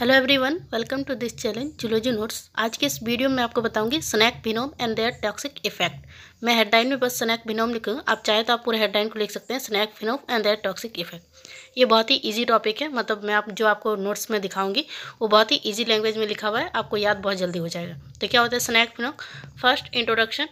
Hello everyone welcome to this challenge zoology notes आज के इस वीडियो में आपको बताऊंगी snake venom and their toxic effect मैं हेडलाइन में बस स्नैक बिनोम लिखूँ आप चाहे तो आप पूरे हेडलाइन को लिख सकते हैं snake venom and their toxic effect ये बहुत ही ईजी टॉपिक है मतलब मैं आप जो आपको नोट्स में दिखाऊंगी वो बहुत ही ईजी लैंग्वेज में लिखा हुआ है आपको याद बहुत जल्दी हो जाएगा तो क्या होता है snake venom first introduction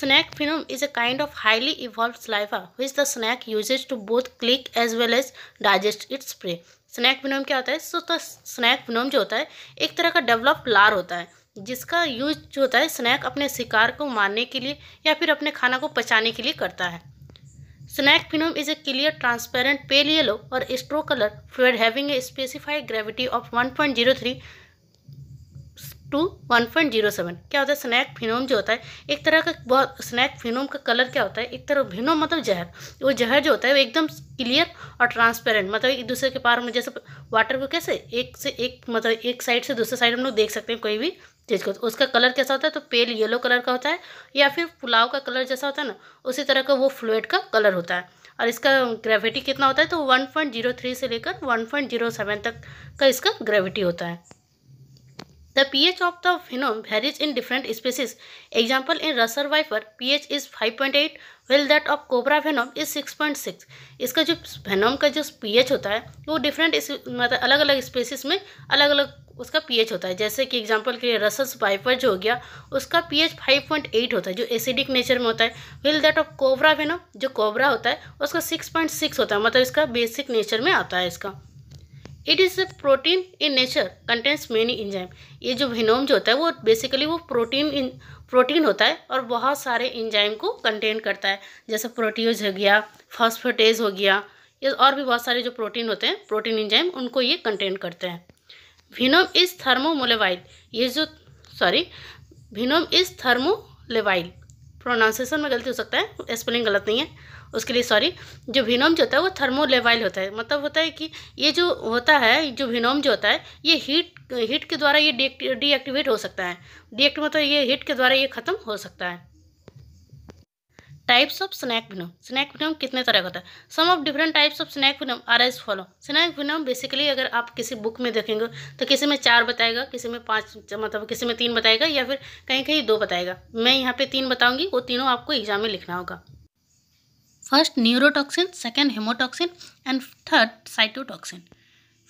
snake phenom is a kind of highly evolved saliva which the snake uses to both kill as well as digest its prey snake venom क्या होता है सो तो स्नैक विनोम जो होता है एक तरह का डेवलप लार होता है जिसका यूज जो होता है स्नैक अपने शिकार को मारने के लिए या फिर अपने खाना को पचाने के लिए करता है snake venom is a clear transparent pale yellow और straw colour fluid having a specified gravity of 1.03 to one point zero seven क्या होता है स्नैक फिनोम जो होता है एक तरह का बहुत स्नैक फिनोम का कलर क्या होता है एक तरह फिनोम मतलब जहर वो जहर जो होता है वो एकदम क्लियर और ट्रांसपेरेंट मतलब एक दूसरे के पार में जैसे वाटर को कैसे एक से एक मतलब एक साइड से दूसरे साइड हम लोग देख सकते हैं कोई भी चीज़ को उसका कलर कैसा होता है तो पेल येलो कलर का होता है या फिर पुलाव का कलर जैसा होता है ना उसी तरह का वो फ्लूड का कलर होता है और इसका ग्रेविटी कितना होता है तो थ्री से लेकर सेवन तक का इसका ग्रेविटी होता है the P H of the venom varies in different species example in Russell's viper P H is five point eight while that of cobra venom is six point six इसका जो फेनोम का जो P H होता है वो different मतलब अलग अलग स्पेसिस में अलग अलग उसका पी एच होता है जैसे कि एग्जाम्पल के लिए रसस वाइफर जो हो गया उसका P H five point eight होता है जो एसिडिक नेचर में होता है while that of cobra venom जो कोबरा होता है उसका सिक्स पॉइंट सिक्स होता है मतलब इसका बेसिक नेचर में आता है इसका it is a protein in nature contents many enzyme ये जो विनोम जो होता है वो बेसिकली वो प्रोटीन इन प्रोटीन होता है और बहुत सारे इंजाइम को कंटेन करता है जैसे प्रोटीज हो गया फॉस्फेटेज हो गया ये और भी बहुत सारे जो प्रोटीन होते हैं प्रोटीन इंजाइम उनको ये कंटेन करते हैं विनोम इज़ थर्मोमोलेवाइल ये जो sorry venom is thermolabile pronunciation में गलती हो सकता है स्पेलिंग गलत नहीं है उसके लिए सॉरी जो विनोम जो होता है वो थर्मोलेवाइल होता है मतलब होता है कि ये जो होता है जो विनोम जो होता है ये हीट हीट के द्वारा ये डीएक्टिवेट हो सकता है डीएक्ट मतलब ये हीट के द्वारा ये ख़त्म हो सकता है types of snake venom snake venom कितने तरह का होता है some of different types of snake venom are as follows snake venom basically अगर आप किसी बुक में देखेंगे तो किसी में चार बताएगा किसी में पाँच मतलब किसी में तीन बताएगा या फिर कहीं कहीं दो बताएगा मैं यहाँ पे तीन बताऊँगी वो तीनों आपको एग्जाम में लिखना होगा first neurotoxin second hemotoxin and third cytotoxin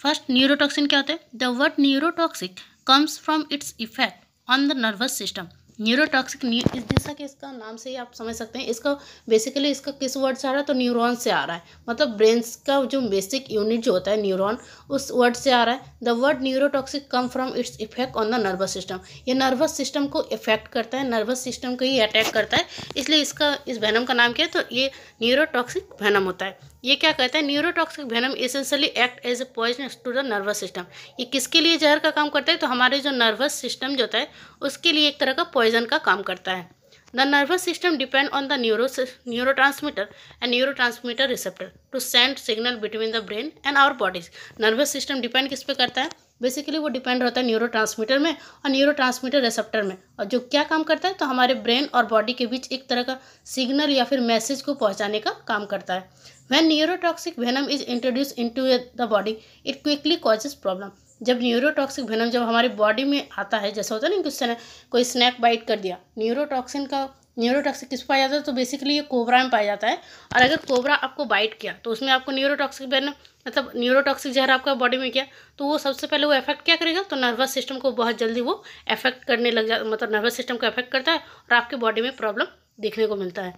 first neurotoxin क्या होता है the word neurotoxic comes from its effect on the nervous system neurotoxic new इस जैसा कि इसका नाम से ही आप समझ सकते हैं इसका बेसिकली इसका किस वर्ड से आ रहा है तो न्यूरॉन से आ रहा है मतलब ब्रेन का जो बेसिक यूनिट जो होता है न्यूरॉन उस वर्ड से आ रहा है the word neurotoxic come from its effect on the nervous system ये नर्वस सिस्टम को इफेक्ट करता है नर्वस सिस्टम को ही अटैक करता है इसलिए इसका इस वैनम का नाम क्या है तो ये न्यूरोटॉक्सिक वैनम होता है ये क्या कहता है neurotoxic venom essentially act as a poison to the nervous system ये किसके लिए जहर का काम करता है तो हमारे जो नर्वस सिस्टम जो होता है उसके लिए एक तरह का पॉइजन का काम करता है the nervous system depend on the neurotransmitter and neurotransmitter receptor to send signal between the brain and our bodies nervous system depend किस पे करता है बेसिकली वो डिपेंड रहता है न्यूरो में और न्यूरो रिसेप्टर में और जो क्या काम करता है तो हमारे ब्रेन और बॉडी के बीच एक तरह का सिग्नल या फिर मैसेज को पहुँचाने का काम करता है when neurotoxic venom is introduce into the body it quickly causes problem जब न्यूरोटॉक्सिक वेनम जब हमारी बॉडी में आता है जैसे होता है ना क्वेश्चन कोई स्नैक बाइट कर दिया न्यूरोटॉक्सिन का न्यूरोटॉक्सिक किस पाया जाता है तो बेसिकली ये कोबरा में पाया जाता है और अगर कोबरा आपको बाइट किया तो उसमें आपको न्यूरोटॉक्सिक बेन मतलब न्यूरोटॉक्सिक जहर आपका बॉडी में किया तो वो सबसे पहले वो इफेक्ट क्या करेगा तो नर्वस सिस्टम को बहुत जल्दी वो इफेक्ट करने लग जा मतलब नर्वस सिस्टम को इफेक्ट करता है और आपके बॉडी में प्रॉब्लम देखने को मिलता है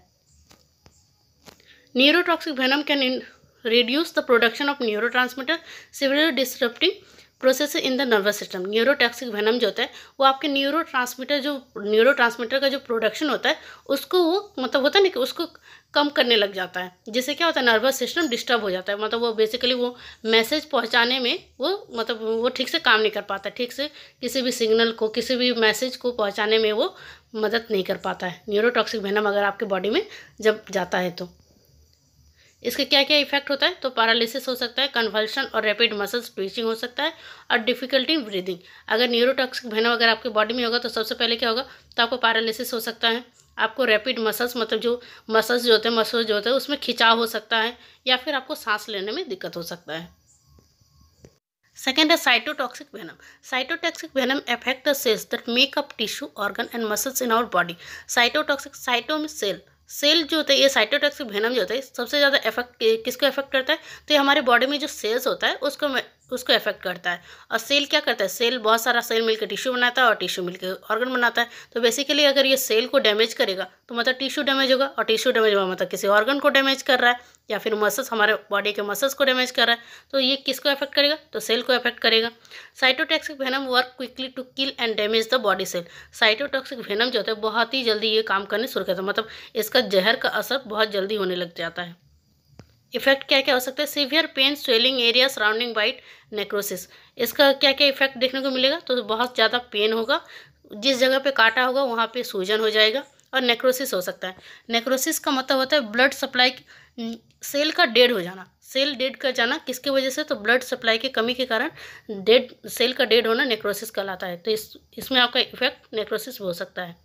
neurotoxic venom can reduce the production of neurotransmitter severely disrupting process in the nervous system neurotoxic venom जो होता है वो आपके न्यूरो जो न्यूरो का जो प्रोडक्शन होता है उसको वो मतलब होता है ना कि उसको कम करने लग जाता है जिससे क्या होता है नर्वस सिस्टम डिस्टर्ब हो जाता है मतलब वो बेसिकली वो मैसेज पहुंचाने में वो मतलब वो ठीक से काम नहीं कर पाता ठीक से किसी भी सिग्नल को किसी भी मैसेज को पहुँचाने में वो मदद नहीं कर पाता है न्यूरोटॉक्सिक वेनम अगर आपके बॉडी में जब जाता है तो इसके क्या क्या इफेक्ट होता है तो पैरालिसिस हो सकता है कन्वल्शन और रैपिड मसल्स ट्विचिंग हो सकता है और डिफिकल्टी इन ब्रीदिंग अगर न्यूरोटॉक्सिक भेना अगर आपके बॉडी में होगा तो सबसे पहले क्या होगा तो आपको पैरालिसिस हो सकता है आपको रैपिड मसल्स मतलब जो मसल्स जो होते हैं मसल्स जो होते हैं उसमें खिंचाव हो सकता है या फिर आपको सांस लेने में दिक्कत हो सकता है सेकेंड है cytotoxic venom cytotoxic venom effect the cells that make up tissue organ and muscles in our body cytotoxic साइटोम cyto सेल जो होते है ये साइटोटॉक्सिक वेनम जो होता है सबसे ज़्यादा इफेक्ट किसको इफेक्ट करता है तो ये हमारे बॉडी में जो सेल्स होता है उसको उसको इफेक्ट करता है और सेल क्या करता है सेल बहुत सारा सेल मिलकर टिश्यू बनाता है और टिश्यू मिलकर ऑर्गन बनाता है तो बेसिकली अगर ये सेल को डैमेज करेगा तो मतलब टिश्यू डैमेज होगा और टिश्यू डैमेज होगा मतलब किसी ऑर्गन को डैमेज कर रहा है या फिर मसल्स हमारे बॉडी के मसल्स को डैमेज कर रहा है तो ये किसको इफेक्ट करेगा तो सेल को इफेक्ट करेगा cytotoxic venom work quickly to kill and damage the body cell cytotoxic venom जो होता है बहुत ही जल्दी ये काम करने शुरू करता है मतलब इसका जहर का असर बहुत जल्दी होने लग जाता है इफेक्ट क्या क्या हो सकता है severe pain swelling area surrounding white necrosis इसका क्या क्या इफेक्ट देखने को मिलेगा तो बहुत ज़्यादा पेन होगा जिस जगह पे काटा होगा वहाँ पे सूजन हो जाएगा और नेक्रोसिस हो सकता है नेक्रोसिस का मतलब होता है ब्लड सप्लाई सेल का डेड हो जाना सेल डेड कर जाना किसके वजह से तो ब्लड सप्लाई की कमी के कारण डेड सेल का डेड होना नेक्रोसिस कहलाता है तो इस इसमें आपका इफेक्ट नेक्रोसिस हो सकता है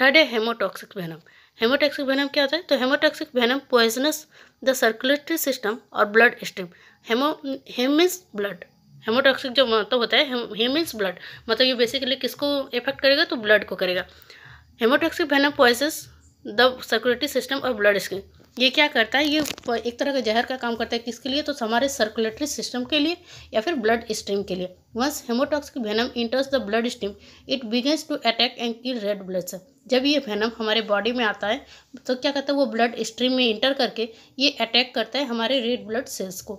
थर्ड है हेमोटॉक्सिक वेनम हेमोटैक्सिक वेनम क्या होता है तो hemotoxic venom poisons the circulatory system और ब्लड स्ट्रीम हेमो हेमिस ब्लड हेमोटॉक्सिक जो मतलब होता है हे मीन्स ब्लड मतलब ये बेसिकली किसको इफेक्ट करेगा तो ब्लड को करेगा hemotoxic venom poisons the circulatory system और ब्लड स्ट्रीम ये क्या करता है ये एक तरह का जहर का काम करता है किसके लिए तो हमारे सर्कुलेटरी सिस्टम के लिए या फिर ब्लड स्ट्रीम के लिए once hemotoxic venom enters the bloodstream it begins to attack and kill red blood cell जब ये वेनम हमारे बॉडी में आता है तो क्या करता है वो ब्लड स्ट्रीम में इंटर करके ये अटैक करता है हमारे रेड ब्लड सेल्स को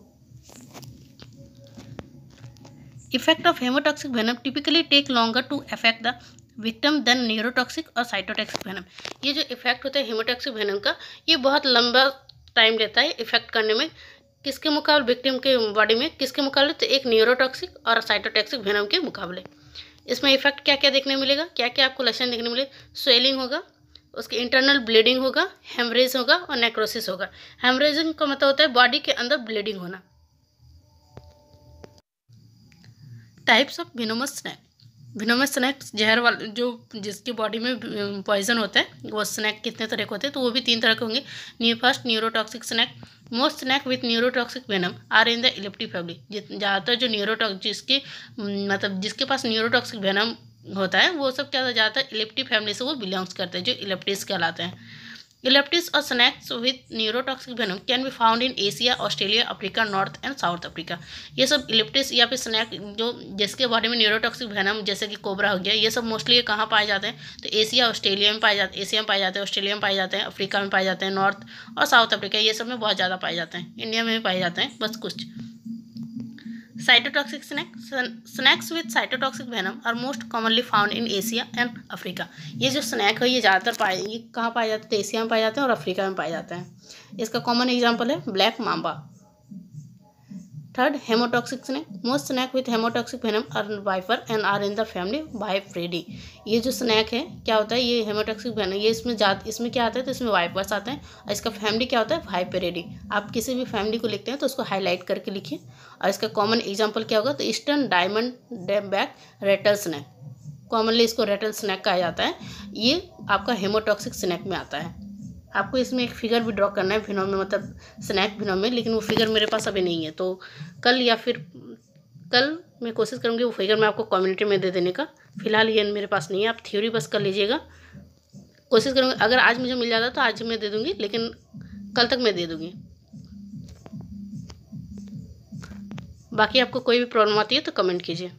effect of hemotoxic venom typically take longer to affect the victim than neurotoxic और साइटोटॉक्सिक वेनम ये जो इफेक्ट होता है हीमोटॉक्सिक वेनम का ये बहुत लंबा टाइम लेता है इफेक्ट करने में किसके मुकाबले विक्टिम के बॉडी में किसके मुकाबले तो एक न्यूरोटॉक्सिक और साइटोटॉक्सिक वेनम के मुकाबले इसमें इफेक्ट क्या क्या देखने मिलेगा क्या क्या आपको लक्षण देखने मिले स्वेलिंग होगा उसके इंटरनल ब्लीडिंग होगा हेमरेज होगा और नेक्रोसिस होगा हेमरेजिंग का मतलब होता है बॉडी के अंदर ब्लीडिंग होना types of venomous snake venom snake जहर वाले जो जिसकी बॉडी में पॉइजन होता है वो स्नैक कितने तरह के होते हैं तो वो भी तीन तरह के होंगे new first neurotoxic snake most snake with neurotoxic venom are in the elapid family जित ज़्यादातर जो न्यूरोटॉक् जिसके मतलब जिसके पास न्यूरोटॉक्सिक वेनम होता है वो सब क्या ज़्यादातर इलेप्टी फैमिली से वो बिलोंग्स करते हैं जो इलेप्टिस कहलाते हैं Elliptis or snacks with neurotoxic venom can be found in Asia, Australia, Africa, North and South Africa. ये सब इलिप्टिस या फिर स्नैक जो जिसके बारे में न्यूरोटॉक्सिक वैनम जैसे कि कोबरा हो गया ये सब मोस्टली कहाँ पाए जाते हैं तो एशिया ऑस्ट्रेलिया में पाए जाते एशिया में पाए जाते हैं ऑस्ट्रेलिया में पाए जाते हैं अफ्रीका में पाए जाते हैं नॉर्थ और साउथ अफ्रीका ये सब में बहुत ज़्यादा पाए जाते हैं इंडिया में भी पाए जाते हैं बस कुछ cytotoxic snakes snakes with cytotoxic venom are most commonly found in Asia and Africa ये जो स्नैक है ये ज़्यादातर पाए ये कहाँ पाए जाते हैं एशिया तो में पाए जाते हैं और अफ्रीका में पाए जाते हैं इसका कॉमन एग्जाम्पल है black mamba hemotoxic snake most snake with hemotoxic venom are viper and are in the family family रेडी ये जो स्नैक है क्या होता है ये हेमोटॉक्सिक वेनम ये इसमें जा इसमें क्या आता है तो इसमें वाइपर्स आते हैं और इसका फैमिली क्या होता है वाइपेरेडी आप किसी भी फैमिली को लिखते हैं तो उसको हाईलाइट करके लिखिए और इसका कॉमन एग्जाम्पल क्या होगा तो eastern diamondback rattlesnake commonly इसको रेटल स्नैक कहा जाता है ये आपका हेमोटॉक्सिक स्नैक में आता है आपको इसमें एक फ़िगर भी ड्रॉ करना है भिनो में मतलब स्नैक भिनो में लेकिन वो फिगर मेरे पास अभी नहीं है तो कल या फिर कल मैं कोशिश करूँगी वो फिगर मैं आपको कम्युनिटी में दे देने का फिलहाल ये मेरे पास नहीं है आप थ्योरी बस कर लीजिएगा कोशिश करूँगी अगर आज मुझे मिल जाता तो आज मैं दे दूँगी लेकिन कल तक मैं दे दूँगी बाकी आपको कोई भी प्रॉब्लम आती है तो कमेंट कीजिए